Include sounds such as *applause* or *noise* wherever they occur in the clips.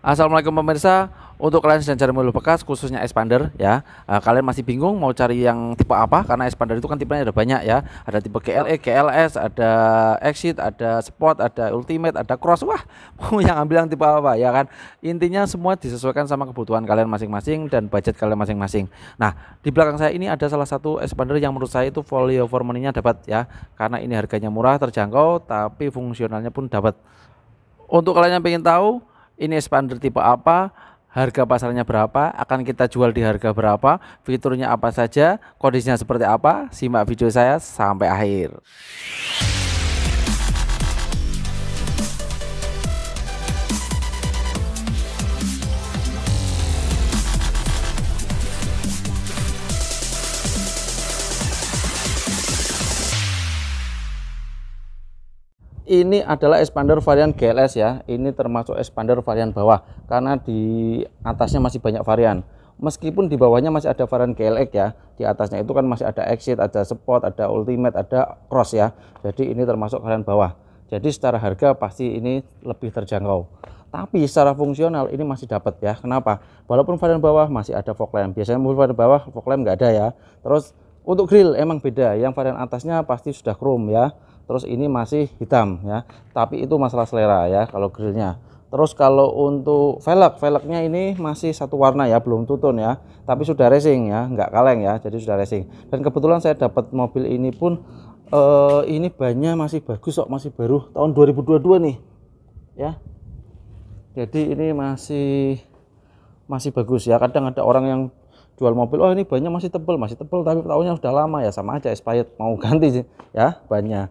Assalamualaikum pemirsa. Untuk kalian yang cari mobil bekas khususnya Expander ya, uh, kalian masih bingung mau cari yang tipe apa karena Expander itu kan tipenya ada banyak ya. Ada tipe GLE, GLS, ada Exit, ada Sport, ada Ultimate, ada Cross. Wah, *laughs* mau yang ambil yang tipe apa ya kan? Intinya semua disesuaikan sama kebutuhan kalian masing-masing dan budget kalian masing-masing. Nah, di belakang saya ini ada salah satu Expander yang menurut saya itu folio for money-nya dapat ya. Karena ini harganya murah, terjangkau tapi fungsionalnya pun dapat. Untuk kalian yang ingin tahu ini expander tipe apa, harga pasarnya berapa, akan kita jual di harga berapa, fiturnya apa saja, kondisinya seperti apa, simak video saya sampai akhir. ini adalah expander varian GLS ya. Ini termasuk expander varian bawah karena di atasnya masih banyak varian. Meskipun di bawahnya masih ada varian GLX ya, di atasnya itu kan masih ada exit, ada sport, ada ultimate, ada cross ya. Jadi ini termasuk varian bawah. Jadi secara harga pasti ini lebih terjangkau. Tapi secara fungsional ini masih dapat ya. Kenapa? Walaupun varian bawah masih ada fog lamp. Biasanya mobil varian bawah fog lamp nggak ada ya. Terus untuk grill emang beda. Yang varian atasnya pasti sudah chrome ya terus ini masih hitam ya tapi itu masalah selera ya kalau grillnya terus kalau untuk velg velgnya ini masih satu warna ya belum tutun ya tapi sudah racing ya nggak kaleng ya jadi sudah racing dan kebetulan saya dapat mobil ini pun eh, ini bannya masih bagus kok masih baru tahun 2022 nih ya jadi ini masih masih bagus ya kadang ada orang yang jual mobil oh ini bannya masih tebel, masih tebel, tapi tahunya sudah lama ya sama aja expired mau ganti sih ya bannya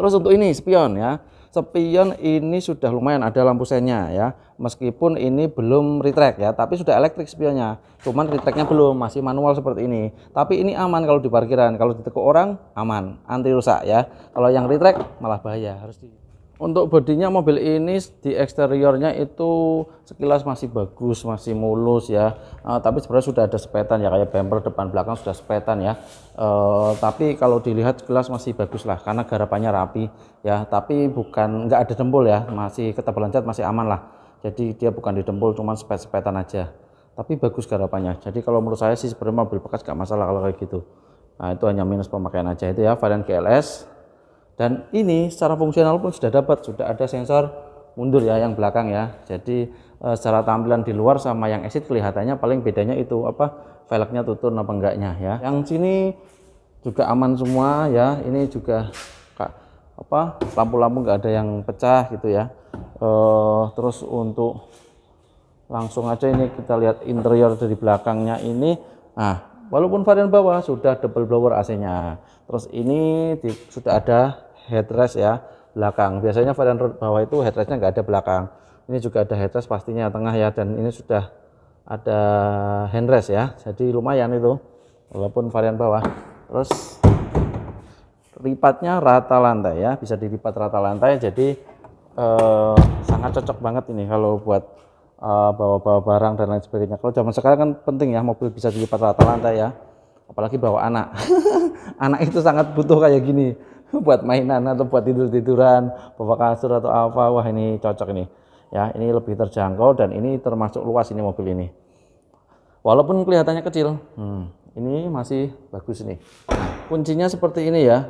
Terus untuk ini spion ya. Spion ini sudah lumayan ada lampu senya ya. Meskipun ini belum retract ya, tapi sudah elektrik spionnya. Cuman retreknya belum, masih manual seperti ini. Tapi ini aman kalau di parkiran, kalau ditekuk orang aman, anti rusak ya. Kalau yang retract malah bahaya, harus di untuk bodinya mobil ini di eksteriornya itu sekilas masih bagus masih mulus ya uh, tapi sebenarnya sudah ada sepetan ya kayak bumper depan belakang sudah sepetan ya uh, tapi kalau dilihat sekilas masih bagus lah karena garapannya rapi ya tapi bukan nggak ada dempul ya masih ketebalan cat masih aman lah jadi dia bukan didempul cuman sepet-sepetan aja tapi bagus garapannya jadi kalau menurut saya sih sebenarnya mobil bekas nggak masalah kalau kayak gitu nah itu hanya minus pemakaian aja itu ya varian GLS dan ini secara fungsional pun sudah dapat sudah ada sensor mundur ya yang belakang ya jadi eh, secara tampilan di luar sama yang exit kelihatannya paling bedanya itu apa velgnya tutur apa enggaknya ya yang sini juga aman semua ya ini juga apa lampu-lampu enggak ada yang pecah gitu ya e, terus untuk langsung aja ini kita lihat interior dari belakangnya ini nah walaupun varian bawah sudah double blower AC nya terus ini di, sudah ada headrest ya belakang. Biasanya varian road bawah itu headrestnya nggak ada belakang. Ini juga ada headrest pastinya tengah ya dan ini sudah ada handrest ya. Jadi lumayan itu walaupun varian bawah. Terus lipatnya rata lantai ya, bisa dilipat rata lantai jadi eh, sangat cocok banget ini kalau buat eh, bawa-bawa eh, barang dan lain sebagainya. Kalau zaman sekarang kan penting ya mobil bisa dilipat rata lantai ya. Apalagi bawa anak. *laughs* anak itu sangat butuh kayak gini. *laughs* buat mainan atau buat tidur-tiduran, bawa kasur atau apa. Wah, ini cocok ini. Ya, ini lebih terjangkau dan ini termasuk luas ini mobil ini. Walaupun kelihatannya kecil. Hmm, ini masih bagus ini kuncinya seperti ini ya.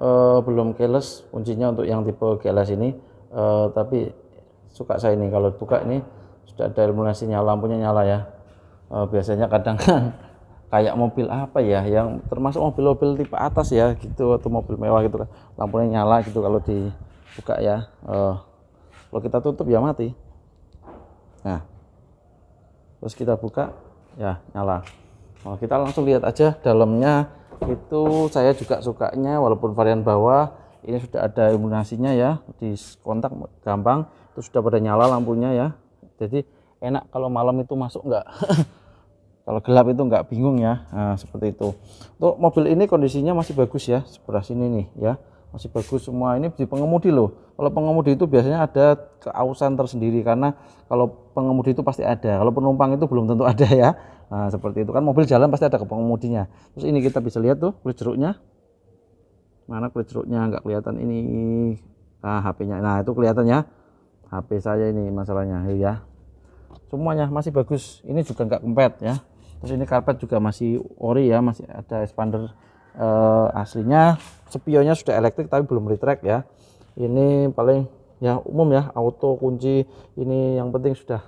E, belum keles kuncinya untuk yang tipe keles ini. E, tapi suka saya ini kalau buka ini sudah ada iluminasinya, lampunya nyala ya. E, biasanya kadang kan kayak mobil apa ya yang termasuk mobil-mobil tipe atas ya gitu atau mobil mewah gitu kan lampunya nyala gitu kalau dibuka ya uh, kalau kita tutup ya mati nah terus kita buka ya nyala nah, kita langsung lihat aja dalamnya itu saya juga sukanya walaupun varian bawah ini sudah ada iluminasinya ya di kontak gampang itu sudah pada nyala lampunya ya jadi enak kalau malam itu masuk enggak *laughs* kalau gelap itu nggak bingung ya nah, seperti itu untuk mobil ini kondisinya masih bagus ya sebelah sini nih ya masih bagus semua ini di pengemudi loh kalau pengemudi itu biasanya ada keausan tersendiri karena kalau pengemudi itu pasti ada kalau penumpang itu belum tentu ada ya nah, seperti itu kan mobil jalan pasti ada ke pengemudinya terus ini kita bisa lihat tuh kulit jeruknya mana kulit jeruknya nggak kelihatan ini nah HP-nya nah itu kelihatan ya HP saya ini masalahnya ya semuanya masih bagus ini juga nggak kempet ya terus ini karpet juga masih ori ya masih ada expander uh, aslinya spionnya sudah elektrik tapi belum retract ya ini paling ya umum ya auto kunci ini yang penting sudah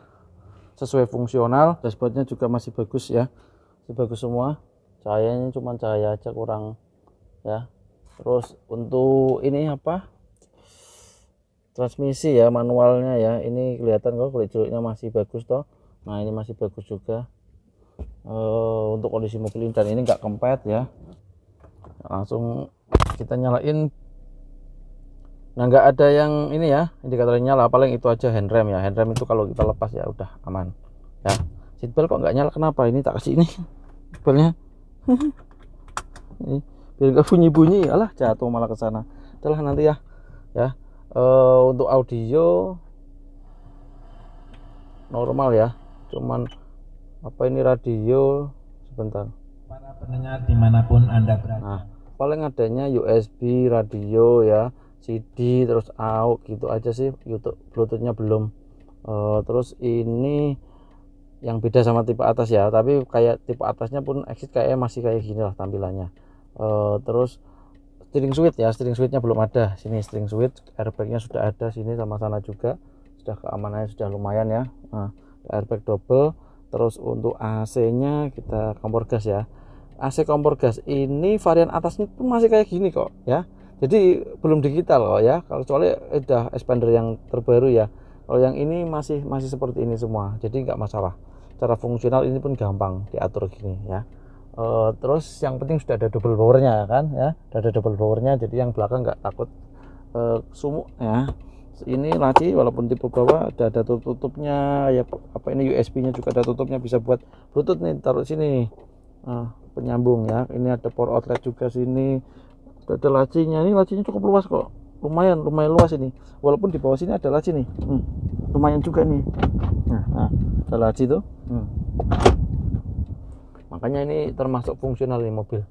sesuai fungsional dashboardnya juga masih bagus ya masih bagus semua cahayanya cuma cahaya aja kurang ya terus untuk ini apa transmisi ya manualnya ya ini kelihatan kok kulit jeruknya masih bagus toh nah ini masih bagus juga Eh, untuk kondisi mobil dan ini nggak kempet ya langsung kita nyalain nah nggak ada yang ini ya indikatornya nyala paling itu aja hand rem ya hand rem itu kalau kita lepas ya udah aman ya seatbelt kok nggak nyala kenapa ini tak kasih ini seatbeltnya ini biar nggak bunyi bunyi alah jatuh malah ke sana Telah nanti ya ya e, untuk audio normal ya cuman apa ini radio sebentar para pendengar dimanapun anda berada nah, paling adanya USB radio ya CD terus AUX gitu aja sih YouTube Bluetoothnya belum uh, terus ini yang beda sama tipe atas ya tapi kayak tipe atasnya pun exit kayak masih kayak gini lah tampilannya uh, terus steering switch ya steering switchnya belum ada sini steering switch airbagnya sudah ada sini sama sana juga sudah keamanannya sudah lumayan ya nah, airbag double terus untuk AC nya kita kompor gas ya AC kompor gas ini varian atasnya pun masih kayak gini kok ya jadi belum digital kok ya kalau kecuali udah expander yang terbaru ya kalau yang ini masih masih seperti ini semua jadi nggak masalah cara fungsional ini pun gampang diatur gini ya e, terus yang penting sudah ada double powernya kan ya sudah ada double powernya jadi yang belakang nggak takut e, sumuk ya ini laci walaupun tipe bawah ada ada tutupnya ya apa ini USB nya juga ada tutupnya bisa buat bluetooth nih taruh sini nah, penyambung ya ini ada power outlet juga sini ada lacinya ini lacinya cukup luas kok lumayan lumayan luas ini walaupun di bawah sini ada laci nih hmm, lumayan juga nih nah, nah, ada laci tuh hmm. makanya ini termasuk fungsional nih mobil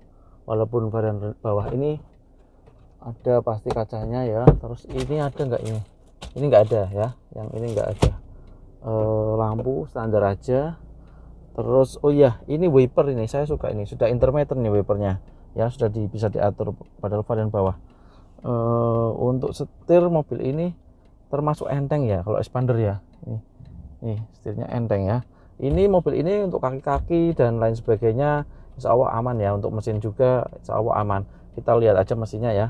walaupun varian bawah ini ada pasti kacanya ya terus ini ada nggak ini ini enggak ada ya yang ini enggak ada e, lampu standar aja terus oh iya ini wiper ini saya suka ini sudah intermittent nih wipernya ya sudah di, bisa diatur pada lebar dan bawah e, untuk setir mobil ini termasuk enteng ya kalau expander ya nih, nih setirnya enteng ya ini mobil ini untuk kaki-kaki dan lain sebagainya insya Allah aman ya untuk mesin juga insya Allah aman kita lihat aja mesinnya ya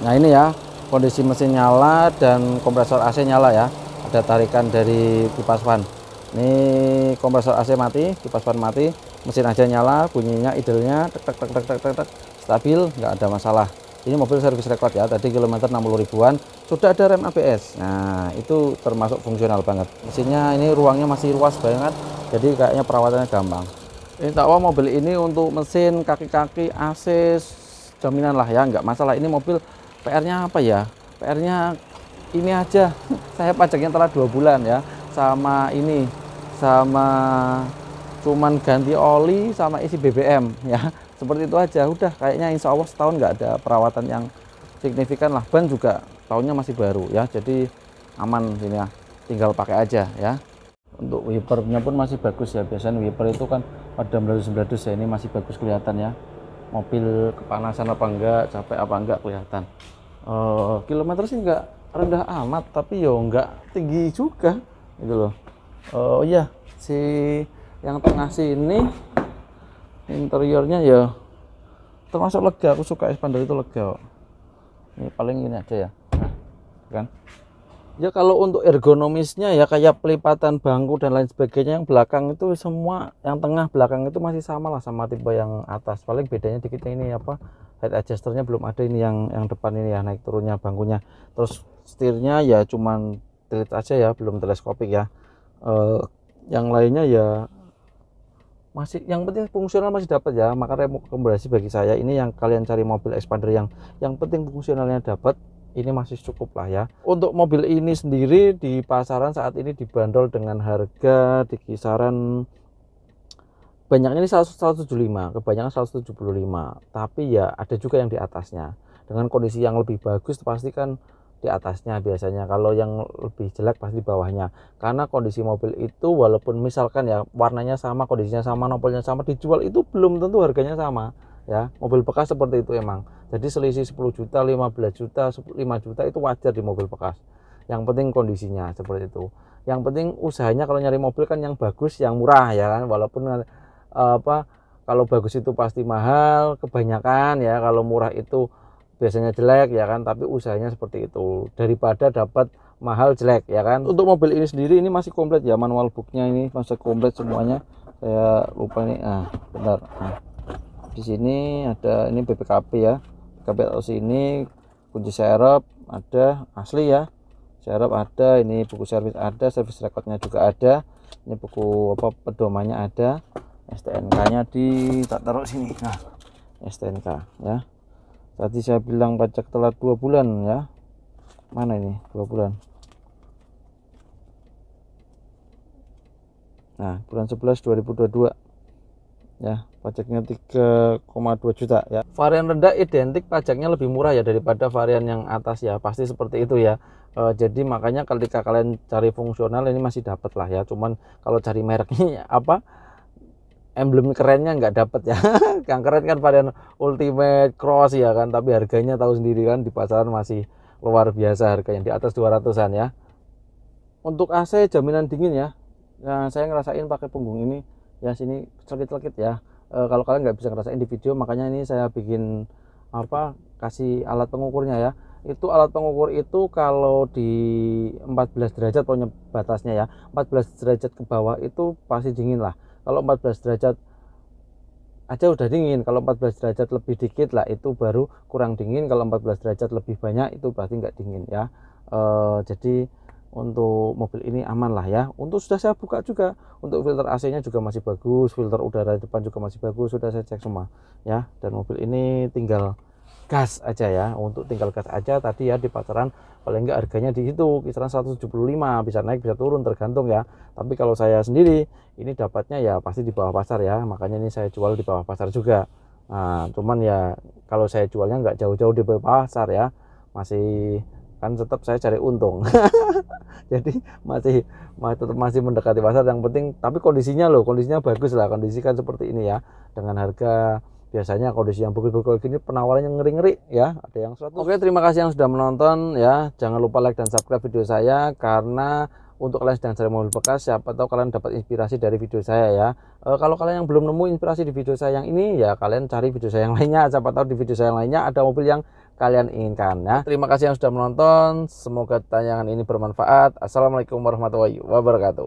nah ini ya kondisi mesin nyala dan kompresor AC nyala ya ada tarikan dari kipas fan ini kompresor AC mati kipas fan mati mesin aja nyala bunyinya idenya, tek tek tek tek tek tek, stabil nggak ada masalah ini mobil servis record ya tadi kilometer 60 ribuan sudah ada rem ABS nah itu termasuk fungsional banget mesinnya ini ruangnya masih luas banget jadi kayaknya perawatannya gampang tak Allah mobil ini untuk mesin kaki-kaki AC jaminan lah ya nggak masalah ini mobil PR-nya apa ya? PR-nya ini aja. *laughs* Saya pajaknya telah dua bulan ya. Sama ini, sama cuman ganti oli sama isi BBM ya. *laughs* Seperti itu aja. Udah kayaknya insya Allah setahun nggak ada perawatan yang signifikan lah. Ban juga tahunnya masih baru ya. Jadi aman sini ya. Tinggal pakai aja ya. Untuk wipernya pun masih bagus ya. Biasanya wiper itu kan pada meledus ya. Ini masih bagus kelihatan ya mobil kepanasan apa enggak capek apa enggak kelihatan uh, kilometer sih enggak rendah amat tapi yo enggak tinggi juga gitu loh uh, oh iya si yang tengah sini interiornya ya termasuk lega aku suka expander itu lega ini paling ini aja ya kan ya kalau untuk ergonomisnya ya kayak pelipatan bangku dan lain sebagainya yang belakang itu semua yang tengah belakang itu masih sama lah sama tipe yang atas paling bedanya dikit ini apa head adjusternya belum ada ini yang yang depan ini ya naik turunnya bangkunya terus setirnya ya cuman tilt aja ya belum teleskopik ya e, yang lainnya ya masih yang penting fungsional masih dapat ya maka rekomendasi bagi saya ini yang kalian cari mobil expander yang yang penting fungsionalnya dapat ini masih cukup lah ya untuk mobil ini sendiri di pasaran saat ini dibanderol dengan harga di kisaran banyaknya ini 175 kebanyakan 175 tapi ya ada juga yang di atasnya dengan kondisi yang lebih bagus pasti kan di atasnya biasanya kalau yang lebih jelek pasti bawahnya karena kondisi mobil itu walaupun misalkan ya warnanya sama kondisinya sama nopolnya sama dijual itu belum tentu harganya sama ya mobil bekas seperti itu emang jadi selisih 10 juta 15 juta 5 juta itu wajar di mobil bekas yang penting kondisinya seperti itu yang penting usahanya kalau nyari mobil kan yang bagus yang murah ya kan walaupun eh, apa kalau bagus itu pasti mahal kebanyakan ya kalau murah itu biasanya jelek ya kan tapi usahanya seperti itu daripada dapat mahal jelek ya kan untuk mobil ini sendiri ini masih komplit ya manual booknya ini masih komplit semuanya saya lupa nih ah benar ah di sini ada ini BPKP ya BPKP atau sini kunci serep ada asli ya serep ada ini buku servis ada servis rekodnya juga ada ini buku apa pedomannya ada STNK nya di tak taruh sini nah STNK ya tadi saya bilang pajak telat dua bulan ya mana ini dua bulan nah bulan 11 2022 ya pajaknya 3,2 juta ya varian rendah identik pajaknya lebih murah ya daripada varian yang atas ya pasti seperti itu ya e, jadi makanya ketika kalian cari fungsional ini masih dapat lah ya cuman kalau cari mereknya *laughs* apa emblem kerennya nggak dapat ya *laughs* yang keren kan varian ultimate cross ya kan tapi harganya tahu sendiri kan di pasaran masih luar biasa harganya di atas 200an ya untuk AC jaminan dingin ya nah, saya ngerasain pakai punggung ini ya sini celkit-celkit ya e, kalau kalian nggak bisa ngerasain di video makanya ini saya bikin apa kasih alat pengukurnya ya itu alat pengukur itu kalau di 14 derajat pokoknya batasnya ya 14 derajat ke bawah itu pasti dingin lah kalau 14 derajat aja udah dingin kalau 14 derajat lebih dikit lah itu baru kurang dingin kalau 14 derajat lebih banyak itu pasti nggak dingin ya e, jadi untuk mobil ini aman lah ya untuk sudah saya buka juga untuk filter AC nya juga masih bagus filter udara depan juga masih bagus sudah saya cek semua ya dan mobil ini tinggal gas aja ya untuk tinggal gas aja tadi ya di pasaran paling enggak harganya di situ kisaran 175 bisa naik bisa turun tergantung ya tapi kalau saya sendiri ini dapatnya ya pasti di bawah pasar ya makanya ini saya jual di bawah pasar juga nah, cuman ya kalau saya jualnya nggak jauh-jauh di bawah pasar ya masih kan tetap saya cari untung *laughs* jadi masih masih tetap masih mendekati pasar yang penting tapi kondisinya loh kondisinya bagus lah kondisi kan seperti ini ya dengan harga biasanya kondisi yang bagus-bagus gini penawarannya ngeri-ngeri ya ada yang suatu oke terima kasih yang sudah menonton ya jangan lupa like dan subscribe video saya karena untuk kalian sedang cari mobil bekas siapa tahu kalian dapat inspirasi dari video saya ya e, kalau kalian yang belum nemu inspirasi di video saya yang ini ya kalian cari video saya yang lainnya siapa tahu di video saya yang lainnya ada mobil yang kalian inginkan ya. Terima kasih yang sudah menonton. Semoga tayangan ini bermanfaat. Assalamualaikum warahmatullahi wabarakatuh.